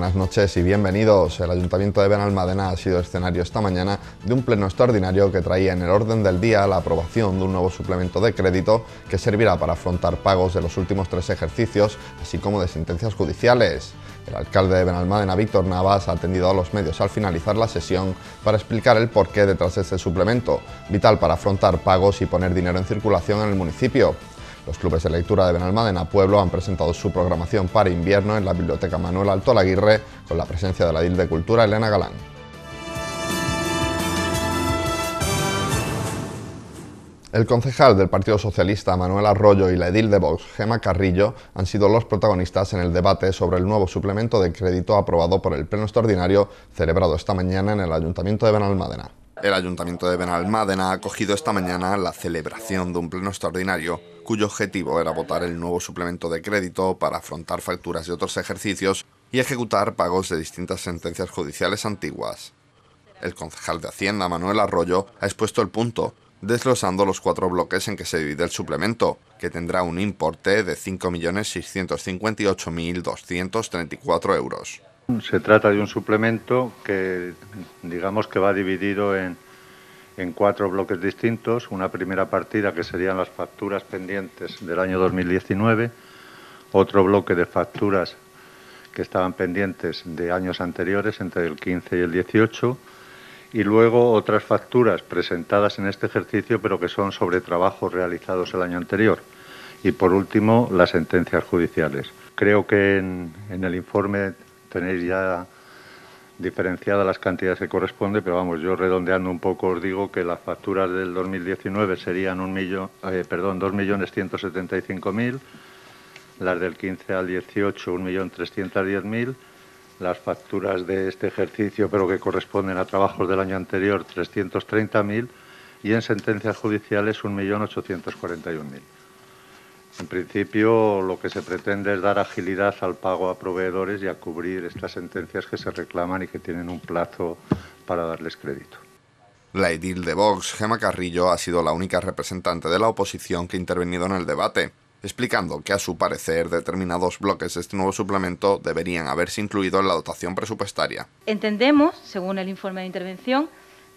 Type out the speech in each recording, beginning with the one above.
buenas noches y bienvenidos. El Ayuntamiento de Benalmádena ha sido escenario esta mañana de un pleno extraordinario que traía en el orden del día la aprobación de un nuevo suplemento de crédito que servirá para afrontar pagos de los últimos tres ejercicios, así como de sentencias judiciales. El alcalde de Benalmádena, Víctor Navas, ha atendido a los medios al finalizar la sesión para explicar el porqué detrás de este suplemento, vital para afrontar pagos y poner dinero en circulación en el municipio. Los clubes de lectura de Benalmádena Pueblo han presentado su programación para invierno en la Biblioteca Manuel Alto Laguirre con la presencia de la Edil de Cultura Elena Galán. El concejal del Partido Socialista Manuel Arroyo y la edil de Vox, Gema Carrillo, han sido los protagonistas en el debate sobre el nuevo suplemento de crédito aprobado por el Pleno Extraordinario celebrado esta mañana en el Ayuntamiento de Benalmádena. El Ayuntamiento de Benalmádena ha acogido esta mañana la celebración de un pleno extraordinario cuyo objetivo era votar el nuevo suplemento de crédito para afrontar facturas de otros ejercicios y ejecutar pagos de distintas sentencias judiciales antiguas. El concejal de Hacienda, Manuel Arroyo, ha expuesto el punto, desglosando los cuatro bloques en que se divide el suplemento, que tendrá un importe de 5.658.234 euros. Se trata de un suplemento que digamos que va dividido en, cuatro bloques distintos. Una primera partida que serían las facturas pendientes del año 2019, otro bloque de facturas que estaban pendientes de años anteriores, entre el 15 y el 18, y luego otras facturas presentadas en este ejercicio, pero que son sobre trabajos realizados el año anterior. Y por último, las sentencias judiciales. Creo que en, en el informe tenéis ya diferenciadas las cantidades que corresponde, pero vamos, yo redondeando un poco os digo que las facturas del 2019 serían un millón, eh, perdón, 2.175.000, las del 15 al 18 1.310.000, las facturas de este ejercicio, pero que corresponden a trabajos del año anterior, 330.000 y en sentencias judiciales 1.841.000. En principio, lo que se pretende es dar agilidad al pago a proveedores y a cubrir estas sentencias que se reclaman y que tienen un plazo para darles crédito. La edil de Vox, Gema Carrillo, ha sido la única representante de la oposición que ha intervenido en el debate, explicando que a su parecer determinados bloques de este nuevo suplemento deberían haberse incluido en la dotación presupuestaria. Entendemos, según el informe de intervención,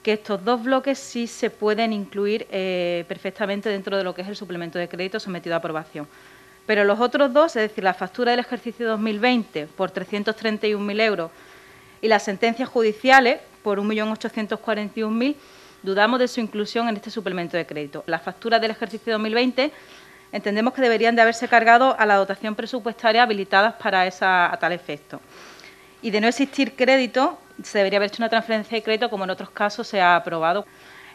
que estos dos bloques sí se pueden incluir eh, perfectamente dentro de lo que es el suplemento de crédito sometido a aprobación. Pero los otros dos, es decir, la factura del ejercicio 2020 por 331.000 euros y las sentencias judiciales por 1.841.000, dudamos de su inclusión en este suplemento de crédito. Las facturas del ejercicio 2020 entendemos que deberían de haberse cargado a la dotación presupuestaria habilitadas para esa, tal efecto. Y de no existir crédito, se debería haber hecho una transferencia de crédito como en otros casos se ha aprobado.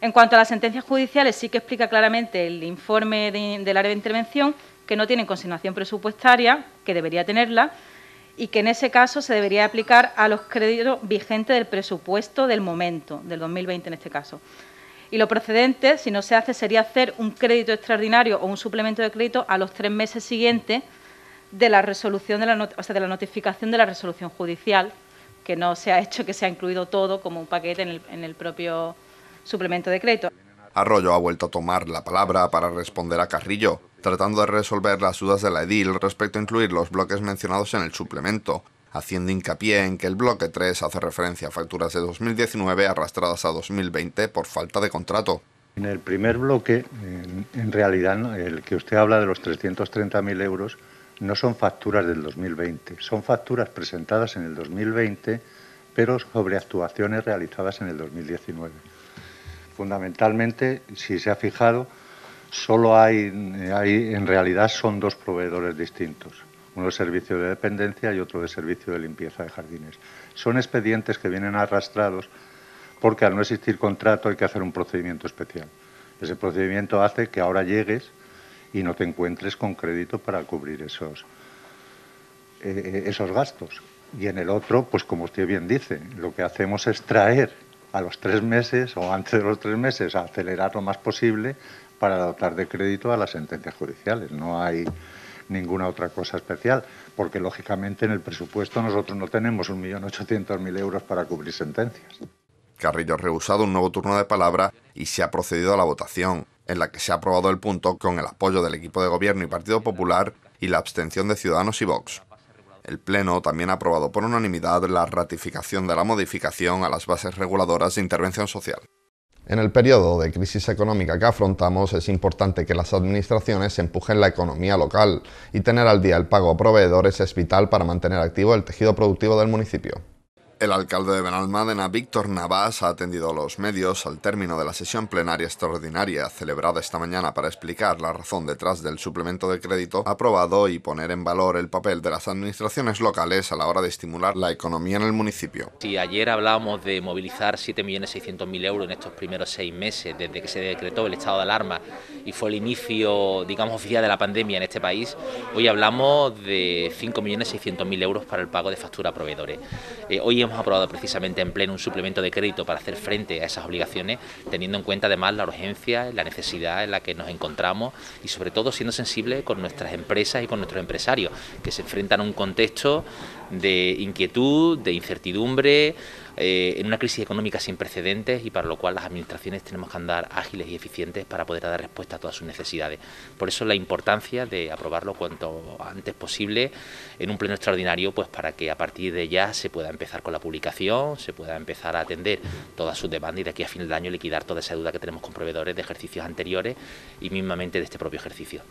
En cuanto a las sentencias judiciales, sí que explica claramente el informe del área de intervención que no tienen consignación presupuestaria, que debería tenerla, y que en ese caso se debería aplicar a los créditos vigentes del presupuesto del momento, del 2020 en este caso. Y lo procedente, si no se hace, sería hacer un crédito extraordinario o un suplemento de crédito a los tres meses siguientes de la resolución de la, o sea, de la notificación de la resolución judicial que no se ha hecho que se ha incluido todo como un paquete en el, propio suplemento de decreto. Arroyo ha vuelto a tomar la palabra para responder a Carrillo, tratando de resolver las dudas de la edil respecto a incluir los bloques mencionados en el suplemento, haciendo hincapié en que el bloque 3 hace referencia a facturas de 2019 arrastradas a 2020 por falta de contrato. En el primer bloque, en, en realidad, el que usted habla de los 330.000 euros, no son facturas del 2020, son facturas presentadas en el 2020, pero sobre actuaciones realizadas en el 2019. Fundamentalmente, si se ha fijado, solo hay, hay en realidad son dos proveedores distintos, uno de servicio de dependencia y otro de servicio de limpieza de jardines. Son expedientes que vienen arrastrados porque al no existir contrato hay que hacer un procedimiento especial. Ese procedimiento hace que ahora llegues y no te encuentres con crédito para cubrir esos, eh, eh, esos gastos. Y en el otro, pues como usted bien dice, lo que hacemos es traer a los tres meses o antes de los tres meses a acelerar lo más posible para dotar de crédito a las sentencias judiciales. No hay ninguna otra cosa especial, porque lógicamente en el presupuesto nosotros no tenemos un millón mil euros para cubrir sentencias. Carrillo ha rehusado un nuevo turno de palabra y se ha procedido a la votación en la que se ha aprobado el punto con el apoyo del equipo de gobierno y Partido Popular y la abstención de Ciudadanos y Vox. El Pleno también ha aprobado por unanimidad la ratificación de la modificación a las bases reguladoras de intervención social. En el periodo de crisis económica que afrontamos es importante que las administraciones empujen la economía local y tener al día el pago a proveedores es vital para mantener activo el tejido productivo del municipio. El alcalde de Benalmádena, Víctor Navas, ha atendido a los medios al término de la sesión plenaria extraordinaria celebrada esta mañana para explicar la razón detrás del suplemento de crédito aprobado y poner en valor el papel de las administraciones locales a la hora de estimular la economía en el municipio. Si ayer hablábamos de movilizar 7.600.000 euros en estos primeros seis meses desde que se decretó el estado de alarma y fue el inicio, digamos, oficial de la pandemia en este país, hoy hablamos de 5.600.000 euros para el pago de factura a proveedores. Eh, hoy hemos aprobado precisamente en pleno un suplemento de crédito para hacer frente a esas obligaciones, teniendo en cuenta además la urgencia, la necesidad en la que nos encontramos y sobre todo siendo sensible con nuestras empresas y con nuestros empresarios, que se enfrentan a un contexto de inquietud, de incertidumbre, eh, en una crisis económica sin precedentes y para lo cual las administraciones tenemos que andar ágiles y eficientes para poder dar respuesta a todas sus necesidades. Por eso la importancia de aprobarlo cuanto antes posible en un pleno extraordinario, pues para que a partir de ya se pueda empezar con la publicación, se pueda empezar a atender todas sus demandas y de aquí a fin de año liquidar toda esa deuda que tenemos con proveedores de ejercicios anteriores y mínimamente de este propio ejercicio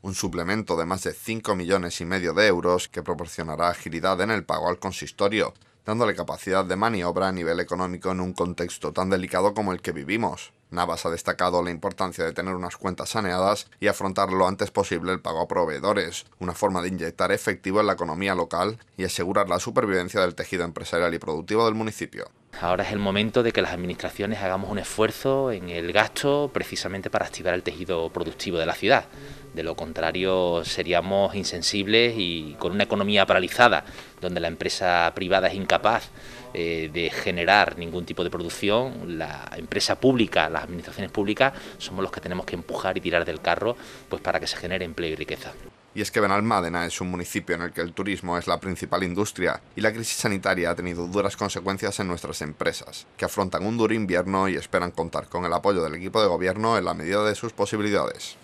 un suplemento de más de 5 millones y medio de euros que proporcionará agilidad en el pago al consistorio dándole capacidad de maniobra a nivel económico en un contexto tan delicado como el que vivimos. Navas ha destacado la importancia de tener unas cuentas saneadas y afrontar lo antes posible el pago a proveedores, una forma de inyectar efectivo en la economía local y asegurar la supervivencia del tejido empresarial y productivo del municipio. Ahora es el momento de que las administraciones hagamos un esfuerzo en el gasto precisamente para activar el tejido productivo de la ciudad. De lo contrario, seríamos insensibles y con una economía paralizada, donde la empresa privada es incapaz eh, de generar ningún tipo de producción, la empresa pública, las administraciones públicas, somos los que tenemos que empujar y tirar del carro pues para que se genere empleo y riqueza. Y es que Benalmádena es un municipio en el que el turismo es la principal industria y la crisis sanitaria ha tenido duras consecuencias en nuestras empresas, que afrontan un duro invierno y esperan contar con el apoyo del equipo de gobierno en la medida de sus posibilidades.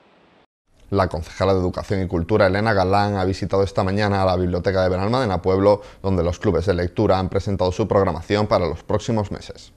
La concejala de Educación y Cultura, Elena Galán, ha visitado esta mañana la Biblioteca de Benalmádena Pueblo, donde los clubes de lectura han presentado su programación para los próximos meses.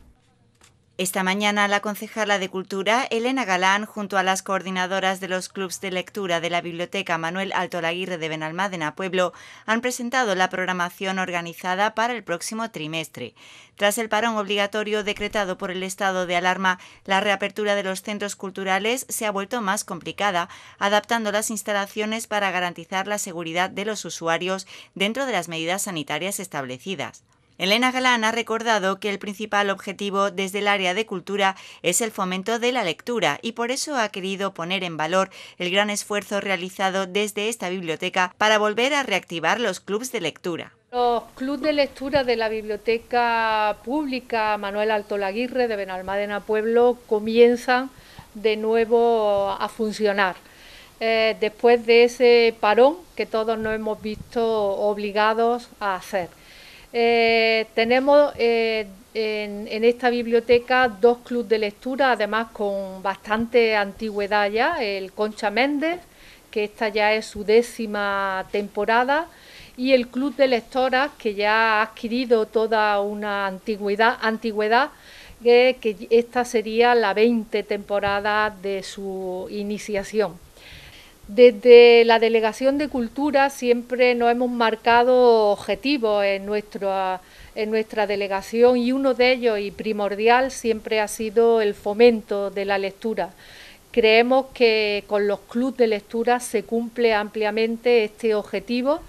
Esta mañana la concejala de Cultura, Elena Galán, junto a las coordinadoras de los clubes de lectura de la Biblioteca Manuel Alto Laguirre de Benalmádena Pueblo, han presentado la programación organizada para el próximo trimestre. Tras el parón obligatorio decretado por el estado de alarma, la reapertura de los centros culturales se ha vuelto más complicada, adaptando las instalaciones para garantizar la seguridad de los usuarios dentro de las medidas sanitarias establecidas. Elena Galán ha recordado que el principal objetivo desde el área de cultura es el fomento de la lectura y por eso ha querido poner en valor el gran esfuerzo realizado desde esta biblioteca para volver a reactivar los clubes de lectura. Los clubes de lectura de la Biblioteca Pública Manuel Alto Laguirre de Benalmádena Pueblo comienzan de nuevo a funcionar. Eh, después de ese parón que todos nos hemos visto obligados a hacer. Eh, tenemos eh, en, esta biblioteca dos clubes de lectura, además con bastante antigüedad ya, el Concha Méndez, que esta ya es su décima temporada, y el Club de Lectoras, que ya ha adquirido toda una antigüedad, eh, que, esta sería la veinte temporada de su iniciación. Desde la Delegación de Cultura siempre nos hemos marcado objetivos en nuestra, delegación y uno de ellos y primordial siempre ha sido el fomento de la lectura. Creemos que con los clubes de lectura se cumple ampliamente este objetivo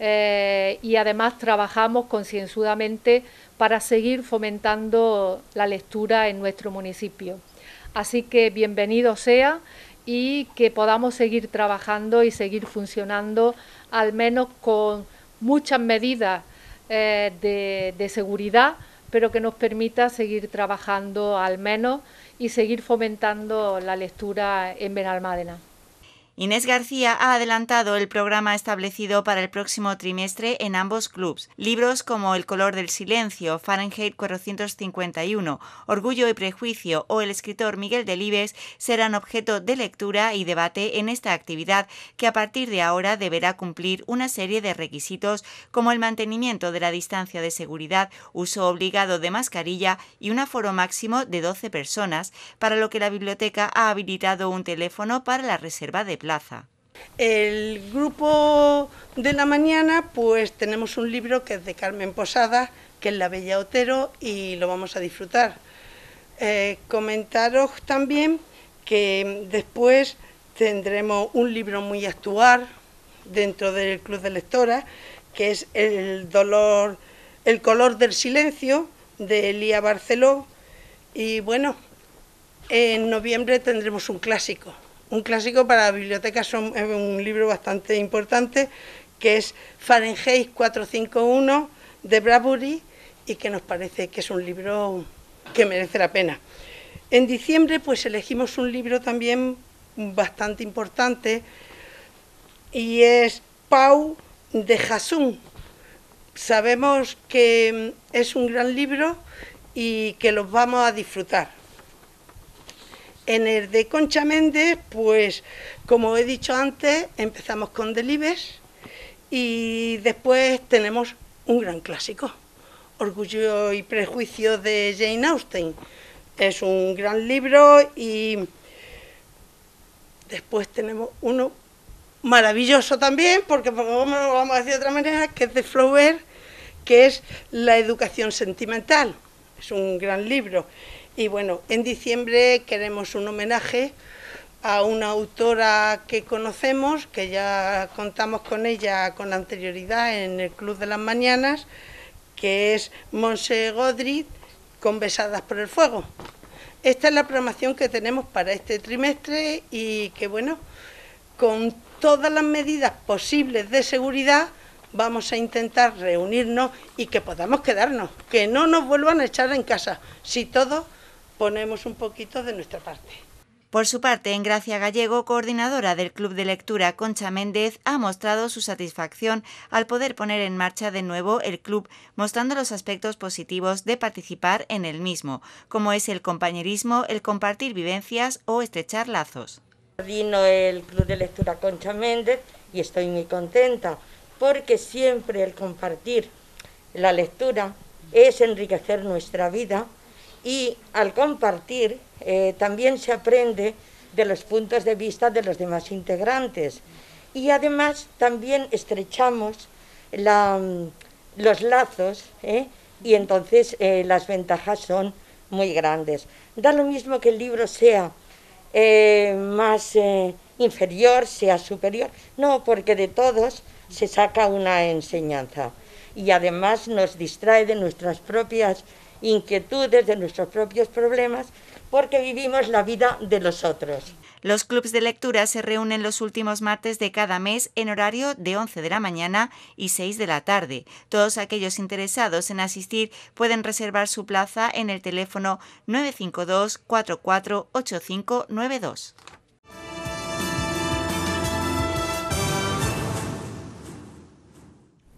eh, y además trabajamos concienzudamente para seguir fomentando la lectura en nuestro municipio. Así que bienvenido sea y que podamos seguir trabajando y seguir funcionando, al menos con muchas medidas eh, de seguridad, pero que nos permita seguir trabajando al menos y seguir fomentando la lectura en Benalmádena. Inés García ha adelantado el programa establecido para el próximo trimestre en ambos clubs. Libros como El color del silencio, Fahrenheit 451, Orgullo y prejuicio o el escritor Miguel Delibes serán objeto de lectura y debate en esta actividad que a partir de ahora deberá cumplir una serie de requisitos como el mantenimiento de la distancia de seguridad, uso obligado de mascarilla y un aforo máximo de 12 personas, para lo que la biblioteca ha habilitado un teléfono para la reserva de el grupo de la mañana, pues tenemos un libro que es de Carmen Posada, que es La Bella Otero, y lo vamos a disfrutar. Eh, comentaros también que después tendremos un libro muy actual dentro del Club de Lectoras, que es El dolor, el color del silencio, de Elía Barceló. Y bueno, en noviembre tendremos un clásico. Un clásico para bibliotecas es un libro bastante importante que es Fahrenheit 451 de Bradbury y que nos parece que es un libro que merece la pena. En diciembre pues elegimos un libro también bastante importante y es Pau de Jasun. Sabemos que es un gran libro y que los vamos a disfrutar. En el de Concha Méndez, pues como he dicho antes, empezamos con Delibes y después tenemos un gran clásico, Orgullo y Prejuicio de Jane Austen. Es un gran libro y después tenemos uno maravilloso también, porque como lo vamos a decir de otra manera, que es de Flaubert, que es La educación sentimental. Es un gran libro. Y bueno, en diciembre queremos un homenaje a una autora que conocemos, que ya contamos con ella con anterioridad en el Club de las Mañanas, que es Monse Godrid, con Besadas por el Fuego. Esta es la programación que tenemos para este trimestre y que bueno, con todas las medidas posibles de seguridad vamos a intentar reunirnos y que podamos quedarnos, que no nos vuelvan a echar en casa, si todos ponemos un poquito de nuestra parte. Por su parte, Engracia Gallego, coordinadora del Club de Lectura Concha Méndez, ha mostrado su satisfacción al poder poner en marcha de nuevo el club, mostrando los aspectos positivos de participar en el mismo, como es el compañerismo, el compartir vivencias o estrechar lazos. Vino el Club de Lectura Concha Méndez y estoy muy contenta, porque siempre el compartir la lectura es enriquecer nuestra vida y al compartir eh, también se aprende de los puntos de vista de los demás integrantes. Y además también estrechamos mm, los lazos ¿eh? y entonces eh, las ventajas son muy grandes. Da lo mismo que el libro sea más inferior, sea superior, no, porque de todos se saca una enseñanza y además nos distrae de nuestras propias inquietudes, de nuestros propios problemas, porque vivimos la vida de los otros. Los clubes de lectura se reúnen los últimos martes de cada mes en horario de 11 de la mañana y 6 de la tarde. Todos aquellos interesados en asistir pueden reservar su plaza en el teléfono 952 448592.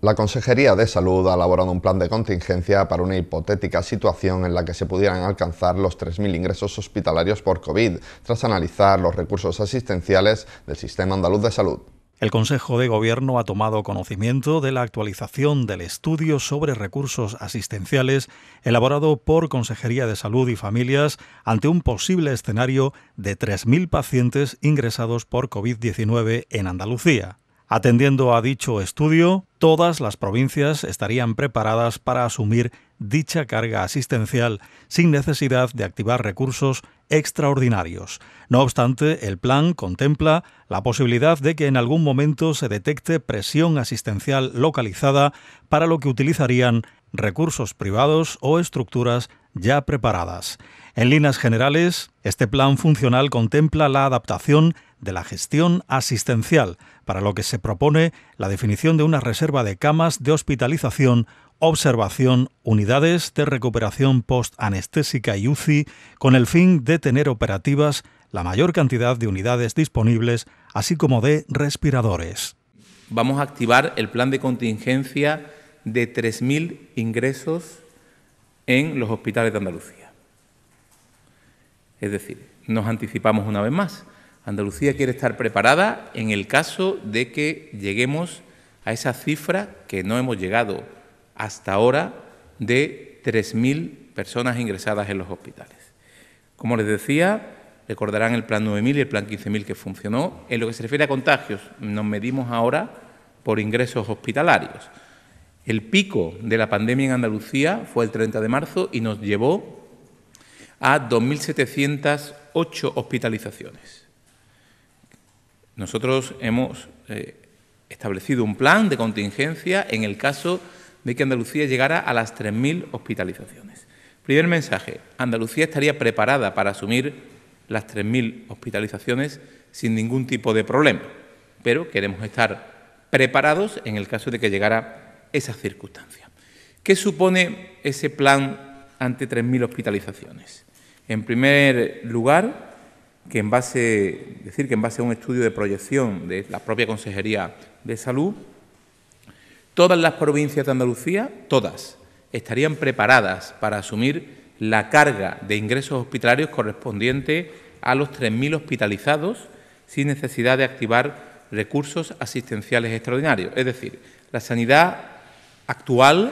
La Consejería de Salud ha elaborado un plan de contingencia para una hipotética situación en la que se pudieran alcanzar los 3.000 ingresos hospitalarios por COVID, tras analizar los recursos asistenciales del Sistema Andaluz de Salud. El Consejo de Gobierno ha tomado conocimiento de la actualización del estudio sobre recursos asistenciales elaborado por Consejería de Salud y Familias ante un posible escenario de 3.000 pacientes ingresados por COVID-19 en Andalucía. Atendiendo a dicho estudio, todas las provincias estarían preparadas para asumir dicha carga asistencial sin necesidad de activar recursos extraordinarios. No obstante, el plan contempla la posibilidad de que en algún momento se detecte presión asistencial localizada para lo que utilizarían recursos privados o estructuras ya preparadas. En líneas generales, este plan funcional contempla la adaptación de la gestión asistencial, para lo que se propone la definición de una reserva de camas de hospitalización, observación, unidades de recuperación post-anestésica y UCI, con el fin de tener operativas la mayor cantidad de unidades disponibles, así como de respiradores. Vamos a activar el plan de contingencia de 3.000 ingresos en los hospitales de Andalucía. Es decir, nos anticipamos una vez más. Andalucía quiere estar preparada en el caso de que lleguemos a esa cifra que no hemos llegado hasta ahora de 3.000 personas ingresadas en los hospitales. Como les decía, recordarán el plan 9.000 y el plan 15.000 que funcionó. En lo que se refiere a contagios, nos medimos ahora por ingresos hospitalarios. El pico de la pandemia en Andalucía fue el 30 de marzo y nos llevó a 2.708 hospitalizaciones. Nosotros hemos eh, establecido un plan de contingencia en el caso de que Andalucía llegara a las 3.000 hospitalizaciones. Primer mensaje, Andalucía estaría preparada para asumir las 3.000 hospitalizaciones sin ningún tipo de problema, pero queremos estar preparados en el caso de que llegara esa circunstancia. ¿Qué supone ese plan ante 3.000 hospitalizaciones? En primer lugar, que en base, decir que en base a un estudio de proyección de la propia Consejería de Salud, todas las provincias de Andalucía, todas, estarían preparadas para asumir la carga de ingresos hospitalarios correspondiente a los 3.000 hospitalizados sin necesidad de activar recursos asistenciales extraordinarios. Es decir, la sanidad actual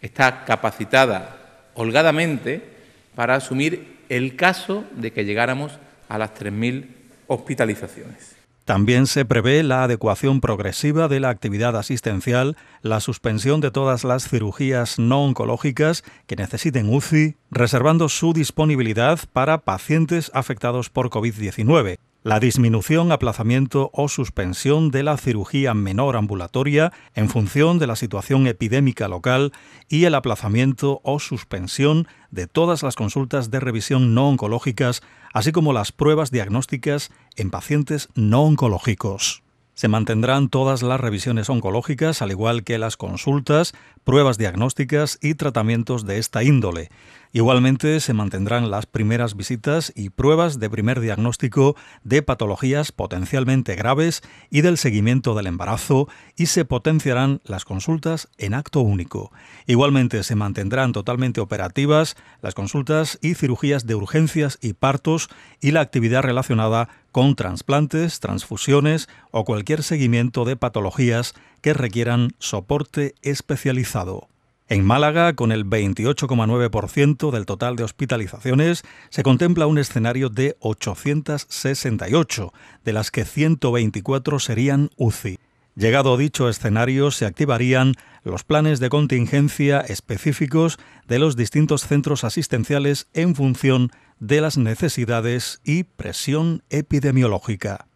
está capacitada holgadamente para asumir el caso de que llegáramos a las 3.000 hospitalizaciones. También se prevé la adecuación progresiva de la actividad asistencial, la suspensión de todas las cirugías no oncológicas que necesiten UCI, reservando su disponibilidad para pacientes afectados por COVID-19 la disminución, aplazamiento o suspensión de la cirugía menor ambulatoria en función de la situación epidémica local y el aplazamiento o suspensión de todas las consultas de revisión no oncológicas, así como las pruebas diagnósticas en pacientes no oncológicos. Se mantendrán todas las revisiones oncológicas, al igual que las consultas, pruebas diagnósticas y tratamientos de esta índole. Igualmente se mantendrán las primeras visitas y pruebas de primer diagnóstico de patologías potencialmente graves y del seguimiento del embarazo y se potenciarán las consultas en acto único. Igualmente se mantendrán totalmente operativas las consultas y cirugías de urgencias y partos y la actividad relacionada con trasplantes, transfusiones o cualquier seguimiento de patologías que requieran soporte especializado. En Málaga, con el 28,9% del total de hospitalizaciones, se contempla un escenario de 868, de las que 124 serían UCI. Llegado a dicho escenario, se activarían los planes de contingencia específicos de los distintos centros asistenciales en función de las necesidades y presión epidemiológica.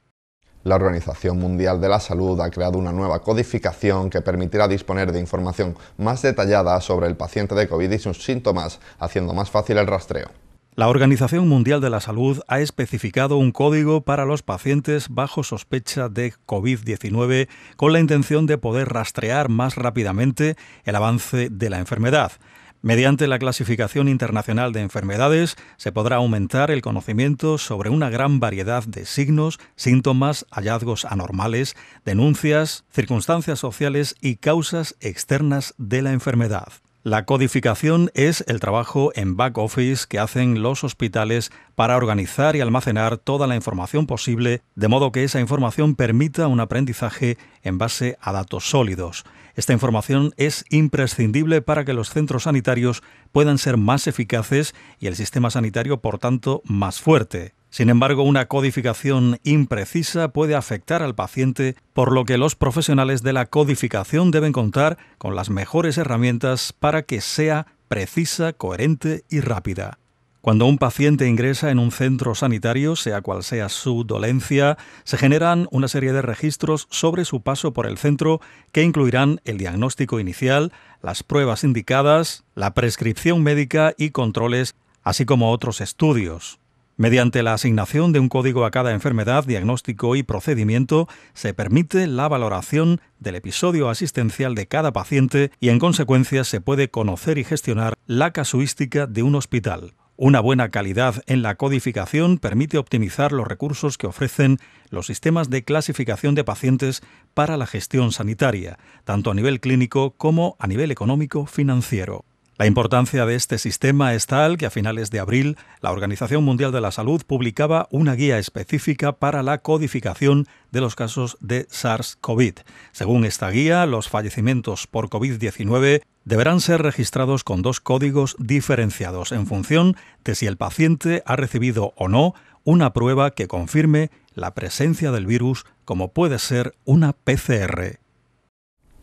La Organización Mundial de la Salud ha creado una nueva codificación que permitirá disponer de información más detallada sobre el paciente de COVID y sus síntomas, haciendo más fácil el rastreo. La Organización Mundial de la Salud ha especificado un código para los pacientes bajo sospecha de COVID-19 con la intención de poder rastrear más rápidamente el avance de la enfermedad. Mediante la clasificación internacional de enfermedades se podrá aumentar el conocimiento sobre una gran variedad de signos, síntomas, hallazgos anormales, denuncias, circunstancias sociales y causas externas de la enfermedad. La codificación es el trabajo en back office que hacen los hospitales para organizar y almacenar toda la información posible, de modo que esa información permita un aprendizaje en base a datos sólidos. Esta información es imprescindible para que los centros sanitarios puedan ser más eficaces y el sistema sanitario, por tanto, más fuerte. Sin embargo, una codificación imprecisa puede afectar al paciente, por lo que los profesionales de la codificación deben contar con las mejores herramientas para que sea precisa, coherente y rápida. Cuando un paciente ingresa en un centro sanitario, sea cual sea su dolencia, se generan una serie de registros sobre su paso por el centro que incluirán el diagnóstico inicial, las pruebas indicadas, la prescripción médica y controles, así como otros estudios. Mediante la asignación de un código a cada enfermedad, diagnóstico y procedimiento, se permite la valoración del episodio asistencial de cada paciente y en consecuencia se puede conocer y gestionar la casuística de un hospital. Una buena calidad en la codificación permite optimizar los recursos que ofrecen los sistemas de clasificación de pacientes para la gestión sanitaria, tanto a nivel clínico como a nivel económico financiero. La importancia de este sistema es tal que a finales de abril la Organización Mundial de la Salud publicaba una guía específica para la codificación de los casos de SARS-CoV. Según esta guía, los fallecimientos por COVID-19 deberán ser registrados con dos códigos diferenciados en función de si el paciente ha recibido o no una prueba que confirme la presencia del virus como puede ser una PCR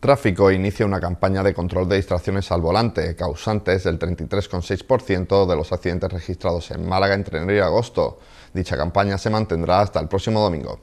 tráfico inicia una campaña de control de distracciones al volante, causantes del 33,6% de los accidentes registrados en Málaga entre enero y agosto. Dicha campaña se mantendrá hasta el próximo domingo.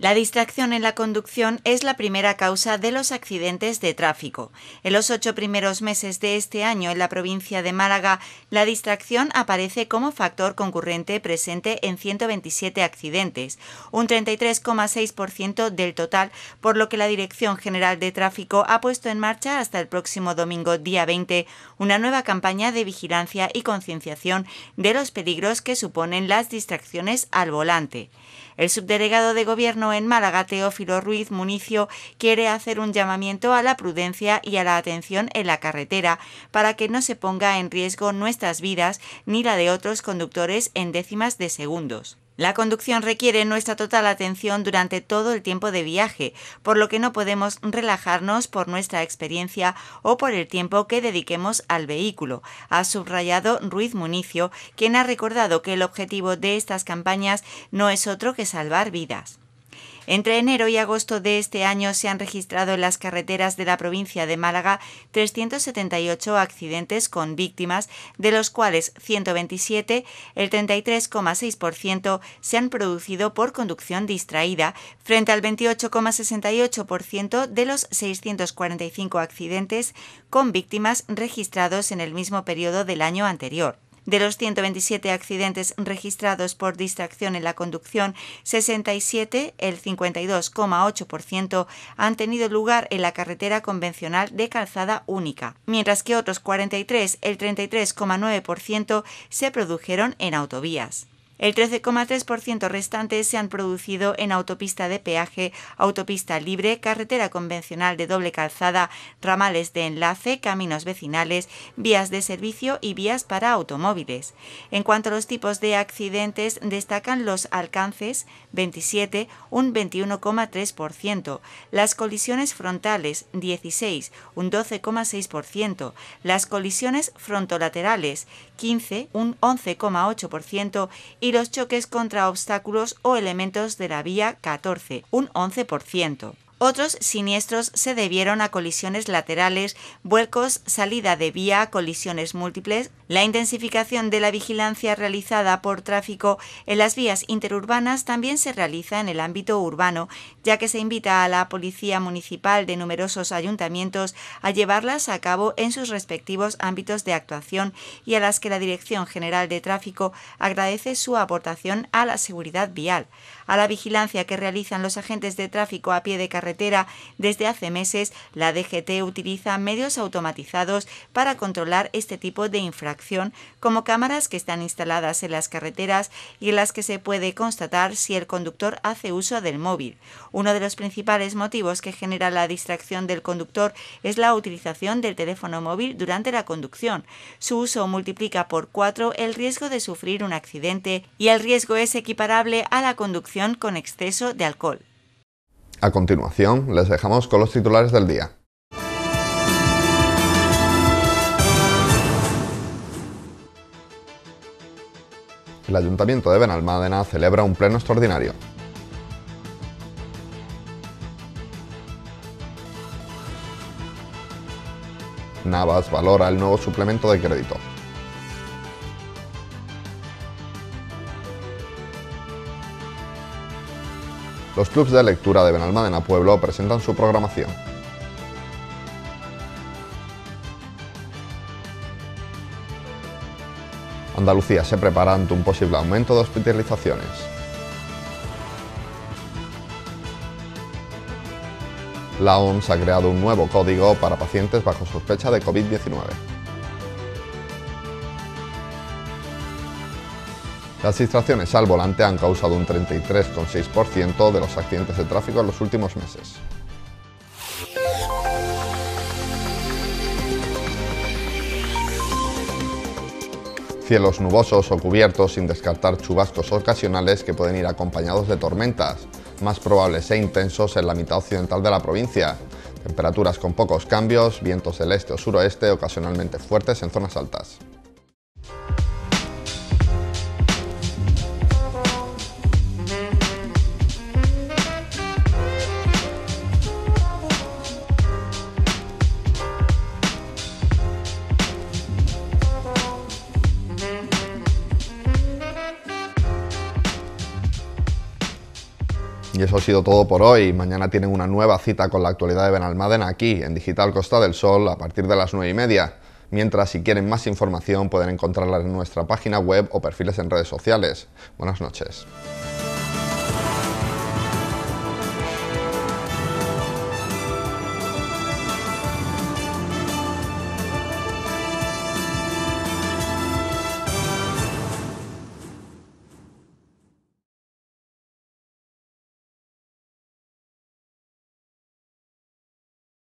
La distracción en la conducción es la primera causa de los accidentes de tráfico. En los ocho primeros meses de este año en la provincia de Málaga, la distracción aparece como factor concurrente presente en 127 accidentes, un 33,6% del total, por lo que la Dirección General de Tráfico ha puesto en marcha hasta el próximo domingo día 20 una nueva campaña de vigilancia y concienciación de los peligros que suponen las distracciones al volante. El subdelegado de Gobierno en Málaga, Teófilo Ruiz Municio, quiere hacer un llamamiento a la prudencia y a la atención en la carretera para que no se ponga en riesgo nuestras vidas ni la de otros conductores en décimas de segundos. La conducción requiere nuestra total atención durante todo el tiempo de viaje, por lo que no podemos relajarnos por nuestra experiencia o por el tiempo que dediquemos al vehículo, ha subrayado Ruiz Municio, quien ha recordado que el objetivo de estas campañas no es otro que salvar vidas. Entre enero y agosto de este año se han registrado en las carreteras de la provincia de Málaga 378 accidentes con víctimas, de los cuales 127, el 33,6%, se han producido por conducción distraída, frente al 28,68% de los 645 accidentes con víctimas registrados en el mismo periodo del año anterior. De los 127 accidentes registrados por distracción en la conducción, 67, el 52,8%, han tenido lugar en la carretera convencional de calzada única, mientras que otros 43, el 33,9%, se produjeron en autovías. El 13,3% restante se han producido en autopista de peaje, autopista libre, carretera convencional de doble calzada, ramales de enlace, caminos vecinales, vías de servicio y vías para automóviles. En cuanto a los tipos de accidentes, destacan los alcances 27, un 21,3%, las colisiones frontales 16, un 12,6%, las colisiones frontolaterales 15, un 11,8% y y los choques contra obstáculos o elementos de la vía 14, un 11%. Otros siniestros se debieron a colisiones laterales, vuelcos, salida de vía, colisiones múltiples, la intensificación de la vigilancia realizada por tráfico en las vías interurbanas también se realiza en el ámbito urbano, ya que se invita a la policía municipal de numerosos ayuntamientos a llevarlas a cabo en sus respectivos ámbitos de actuación y a las que la Dirección General de Tráfico agradece su aportación a la seguridad vial a la vigilancia que realizan los agentes de tráfico a pie de carretera desde hace meses, la DGT utiliza medios automatizados para controlar este tipo de infracción, como cámaras que están instaladas en las carreteras y en las que se puede constatar si el conductor hace uso del móvil. Uno de los principales motivos que genera la distracción del conductor es la utilización del teléfono móvil durante la conducción. Su uso multiplica por cuatro el riesgo de sufrir un accidente y el riesgo es equiparable a la conducción con exceso de alcohol. A continuación, les dejamos con los titulares del día. El Ayuntamiento de Benalmádena celebra un pleno extraordinario. Navas valora el nuevo suplemento de crédito. los clubs de lectura de Benalmádena Pueblo presentan su programación. Andalucía se prepara ante un posible aumento de hospitalizaciones. La OMS ha creado un nuevo código para pacientes bajo sospecha de COVID-19. Las distracciones al volante han causado un 33,6% de los accidentes de tráfico en los últimos meses. Cielos nubosos o cubiertos sin descartar chubascos ocasionales que pueden ir acompañados de tormentas, más probables e intensos en la mitad occidental de la provincia. Temperaturas con pocos cambios, vientos del este o suroeste ocasionalmente fuertes en zonas altas. Y eso ha sido todo por hoy. Mañana tienen una nueva cita con la actualidad de Benalmádena aquí, en Digital Costa del Sol, a partir de las 9 y media. Mientras, si quieren más información, pueden encontrarla en nuestra página web o perfiles en redes sociales. Buenas noches.